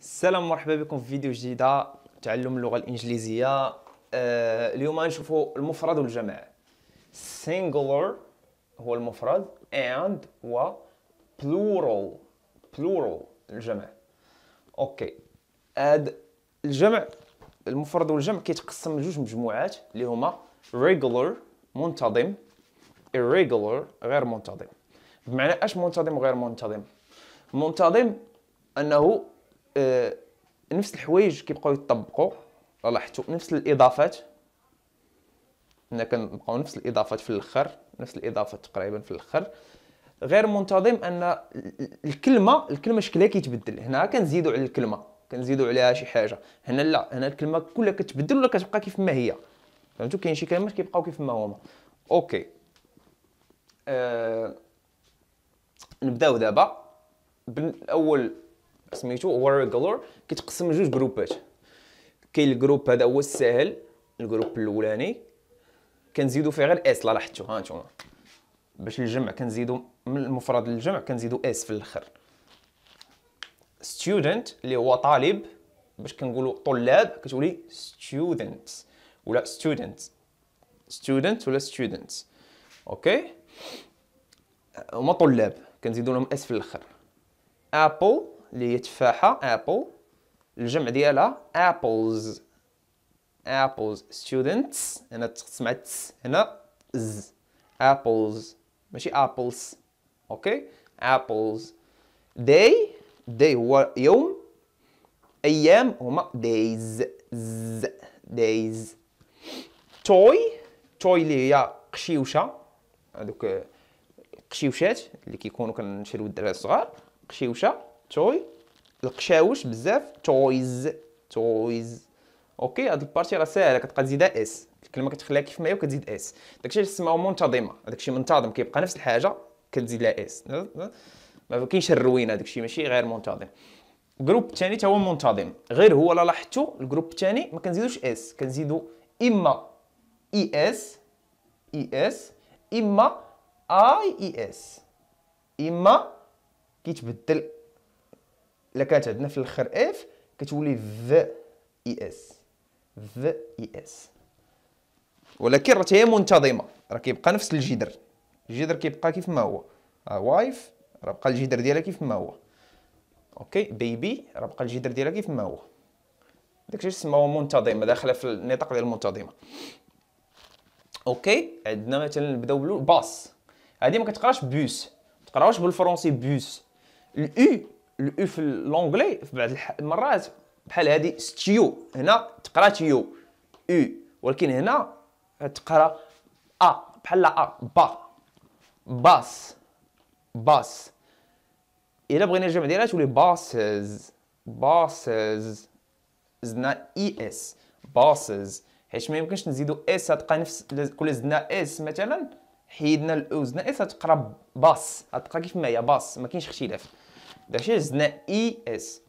السلام مرحبا بكم في فيديو جديده تعلم اللغه الانجليزيه آه، اليوم غنشوفوا المفرد والجمع singular هو المفرد and و plural plural الجمع اوكي هاد الجمع المفرد والجمع كيتقسم لجوج مجموعات اللي هما regular منتظم irregular غير منتظم بمعنى اش منتظم وغير منتظم منتظم انه آه، نفس الحوايج كيبقاو يطبقوا لاحظتوا نفس الاضافات هنا كنبقاو نفس الاضافات في الاخر نفس الاضافات تقريبا في الاخر غير منتظم ان الكلمه الكلمه شكلها كيتبدل هنا كنزيدوا على الكلمه كنزيدوا عليها شي حاجه هنا لا هنا الكلمه كلها كتبدل ولا كتبقى كيف ما هي فهمتوا كاين شي كلمات كيبقاو كيف ما هما اوكي آه... نبداو دابا بالاول سميتو هو ريغولور كيتقسم لجوج جروبات كاين الجروب هذا هو الساهل الجروب الاولاني كنزيدو فيه غير اس لا لاحظتو ها نتوما باش الجمع كنزيدو من المفرد للجمع كنزيدو اس في الاخر ستودنت اللي هو طالب باش كنقولو طلاب كتولي ستودنت ولا ستودنت ستودنت ولا ستودنت اوكي هما طلاب كنزيدو لهم اس في الاخر ابل اللي هي تفاحه ابل الجمع ديالها ابلز ابلز ستودنتس هنا تسمع تس هنا ز ابلز ماشي ابلز اوكي ابلز داي داي هو يوم ايام هما دايز ز دايز توي توي اللي هي قشيوشه هذوك قشيوشات اللي كيكونوا كنشريو الدراري الصغار قشيوشه توي القشاوش بزاف تويز تويز اوكي هاد البارتي راه ساهله كتبقى تزيدها اس الكلمه كتخليها كيف ما هي وكتزيد اس داكشي اللي تسمى منتظمه داكشي منتظم كيبقى نفس الحاجه كتزيد لها اس ما كاينش الروينه داكشي ماشي غير منتظم جروب الثاني تا هو منتظم غير هو لا لاحظتوا الجروب الثاني ما كنزيدوش اس كنزيدو اما اي اس اي اس اما اي اي اس اما كيتبدل الا كانت عندنا في الاخر اف كتولي ذا اي اس ذا اي اس ولكن راه هي منتظمه راه كيبقى نفس الجدر الجدر كيبقى كيف ما هو آه، وايف راه بقى الجدر ديالها كيف ما هو اوكي بيبي راه بقى الجدر ديالها كيف ما هو داكشي اللي منتظمه داخله في النطاق ديال المنتظمه اوكي عندنا مثلا نبداو بالباس هادي ما كتقراش بوس تقراوش بالفرنسي بوس الاو الاو في لونغلي في بعض المرات بحال هذه ستيو هنا تقرا تيو او ولكن هنا تقرا ا بحال ا با باس باس الا بغينا الجمع ديالها تولي باسز باسز زدنا اي اس باسز حيت ما يمكنش نزيدو اس تبقى نفس كل زدنا اس مثلا حيدنا الاو زدنا اس تقرا باس تبقى كيف ما هي باس ما كاينش اختلاف داكشي زدنا اي اس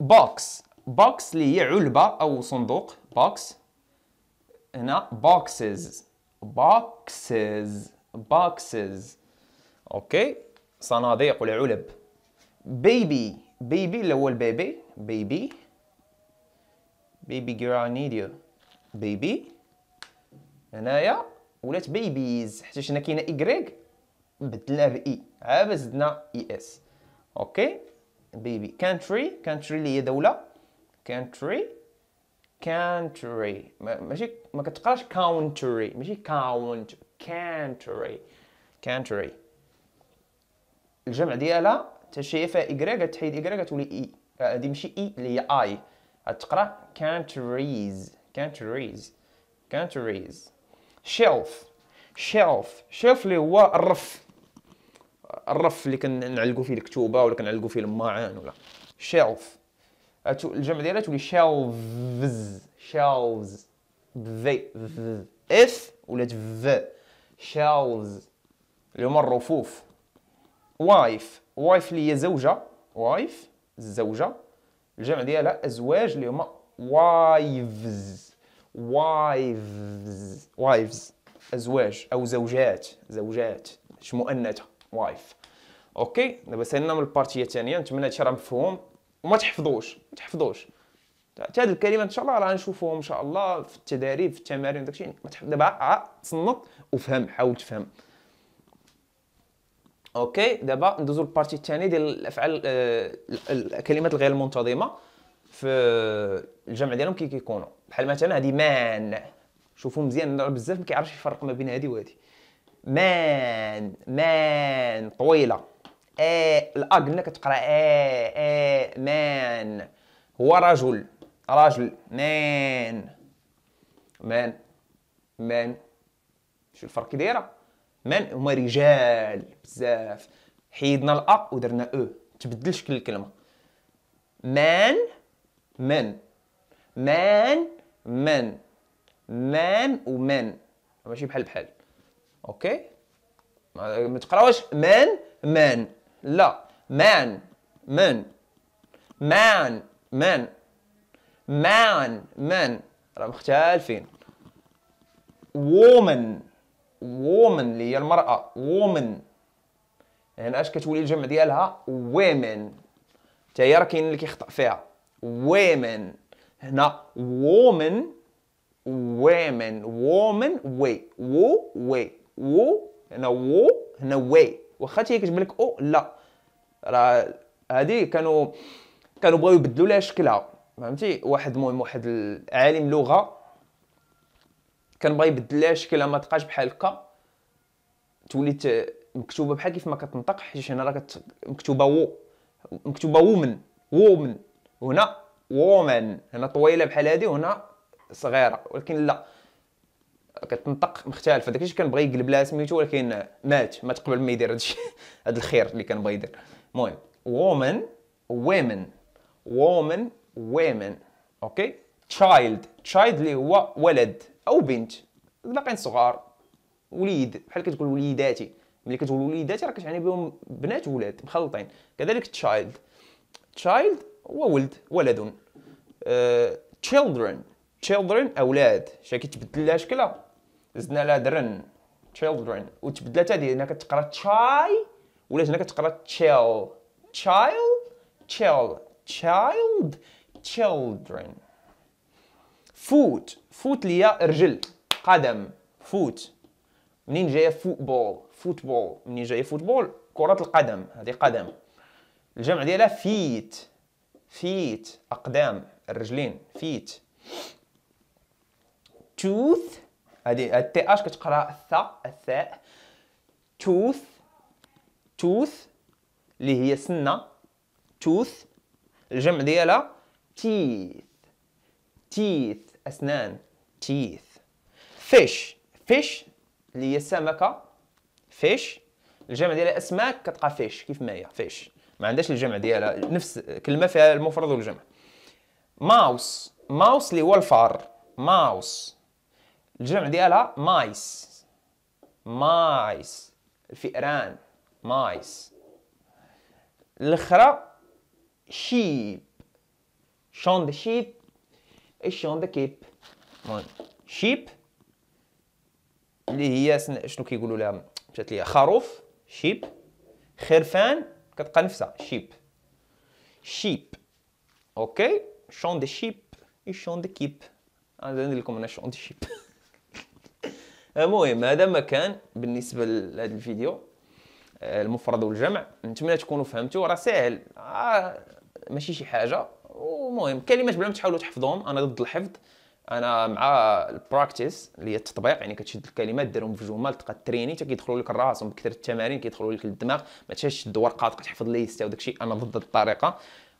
بوكس بوكس اللي هي علبه او صندوق بوكس هنا بوكسز بوكسز بوكسز اوكي صناديق ولا علب بيبي بيبي اللي هو البيبي بيبي بيبي جرانيديو بيبي هنايا ولات بيبيز حيت هنا كاينه ايكغيك بدلناها باي e. عاد زدنا اي e اس اوكي بيبي كانتري كانتري اللي هي دوله كانتري كانتري ماشي ما كتقراش كاونتري ماشي كاونت كانتري كانتري الجمع ديالها تشيفة إغريغة تحيد إغريغة تولي إي e. هادي ماشي إي e اللي هي آي تقرا كانتريز كانتريز كانتريز شيلف شيلف شيلف اللي هو الرف الرف اللي كنعلقوا فيه الكتوبه ولا كنعلقوا فيه الماعن ولا شيلف الجمع ديالها تولي شيلفز شيلفز بفي اف ولات ف شيلفز اللي هما الرفوف وايف وايف اللي هي زوجه وايف الزوجه الجمع ديالها ازواج اللي هما وايفز وايفز وايفز ازواج او زوجات زوجات مش مؤنثه وايف اوكي دابا سالنا من البارتي الثانيه نتمنى هادشي راه مفهوم وما تحفظوش ما تحفظوش حتى هاد الكلمه ان شاء الله راه غنشوفوهم ان شاء الله في التدريب في التمارين داكشي دابا تصنط وفهم حاول تفهم اوكي دابا ندوزو للبارتي الثاني ديال الافعال الكلمات الغير منتظمه في الجمع ديالهم كي كيكونوا بحال مثلا هادي مان شوفوا مزيان بزاف ما كيعرفش يفرق ما بين هادي وهادي مان مان طويله آه الاغ هنا كتقرا آه آه مان هو رجل رجل مان مان مان شو الفرق كي دايره مان هما رجال بزاف حيدنا الا ودرنا او تبدل شكل الكلمه مان من مان من مان ومن ماشي بحال بحال اوكي ما تقراوش مان مان لا مان من مان من مان من راه مختلفين وومن وومن اللي هي المرأة وومن هنا اش كتولي الجمع ديالها ويمن حتى هي راه كاين اللي كيخطأ فيها ويمن هنا وومن ويمن وومن وي وو وي وو هنا وو هنا واي واخا كتبان لك او لا راه هادي كانوا كانوا بغاو يبدلوا لها شكلها فهمتي واحد المهم واحد عالم لغه كان بغا يبدل لها شكلها ما تبقاش بحال هكا تولي مكتوبه بحال كيف ما كتنطق حيت هنا راه كت... مكتوبه وو مكتوبه وومن وومن هنا وومن هنا طويله بحال هادي وهنا صغيره ولكن لا كتنطق مختلفه داكشي اللي كنبغي يقلب لها سميتو ولكن مات مات قبل ما يدير هادشي هاد الخير اللي كنبغي يدير المهم وومن women وومن women اوكي تشايلد تشايلد اللي هو ولد او بنت باقيين صغار وليد بحال كتقول وليداتي ملي كتقول وليداتي راه كتعني بهم بنات ولاد مخلطين كذلك تشايلد تشايلد هو ولد ولد تشيلدرن أه، children اولاد شا كيتبدل لها شكلها زدنا لها درن children وتبدلت هذه هنا كتقرا تشاي ولا هنا كتقرا تشيل تشايل تشيل تشايلد children فوت فوت ليا هي رجل قدم فوت منين جايه فوتبول فوتبول منين جايه فوتبول كرة القدم هذه قدم الجمع ديالها فيت فيت اقدام الرجلين فيت tooth هذه التي اش كتقرا الثاء الثاء tooth tooth اللي هي سنه tooth الجمع ديالها teeth teeth اسنان teeth fish fish اللي هي سمكه fish الجمع ديالها اسماك كتبقى فيش كيف ما هي فيش ما عندهاش الجمع ديالها نفس كلمه فيها المفرد والجمع ماوس ماوس اللي هو الفار ماوس الجمع ديالها مايس مايس الفئران مايس الاخرى شيب شون د شيب شون د كيب شيب اللي هي سن... شنو كيقولوا لها مشات ليا خروف شيب خرفان كتبقى نفسها شيب شيب اوكي شون د شيب شون د كيب غندير لكم انا شون د شيب المهم هذا ما كان بالنسبه لهذا الفيديو آه، المفرد والجمع نتمنى تكونوا فهمتوا راه ساهل آه، ماشي شي حاجه ومهم كلمات بلا ما تحاولوا تحفظوهم انا ضد الحفظ انا مع البراكتيس اللي هي التطبيق يعني كتشد الكلمات ديرهم في جمل تبقى تريني حتى كيدخلوا لك الراس ومن كثر التمارين كيدخلوا لك الدماغ ما تشدش تشد ورقه تبقى تحفظ ليستا وداك الشيء انا ضد الطريقه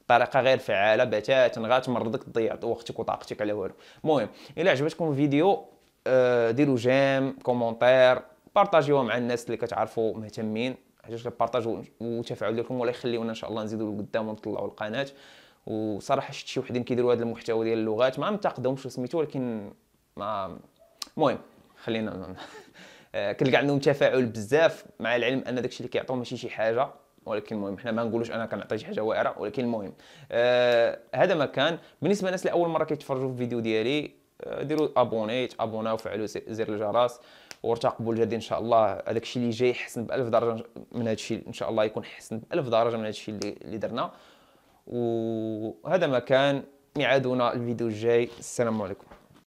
طريقه غير فعاله بتاتا غاتمرضك تضيع وقتك وطاقتك على والو المهم الا عجبتكم الفيديو آه، ديروا جيم كومونتير بارطاجيوها مع الناس اللي كتعرفوا مهتمين حيت البارطاج وتفاعلوا لكم ولا يخليونا ان شاء الله نزيدوا لقدام ونطلعوا القناه وصراحه شفت شي وحدين كيديروا هذا المحتوى ديال اللغات ما منتقدهمش سميتو ولكن ما المهم خلينا كل آه، كاع عندهم تفاعل بزاف مع العلم ان داكشي اللي كيعطيو ماشي شي حاجه ولكن المهم حنا ما نقولوش انا كنعطي شي حاجه واعره ولكن المهم آه هذا ما كان بالنسبه للناس اللي اول مره كيتفرجوا في الفيديو ديالي آه، ديروا ابوني تابوناو وفعلوا زر الجرس وارتقبوا الجديد ان شاء الله هذاك الشيء اللي جاي حسن ب 1000 درجه من هذا الشيء ان شاء الله يكون حسن ب 1000 درجه من هذا الشيء اللي درنا وهذا ما كان ميعادنا الفيديو الجاي السلام عليكم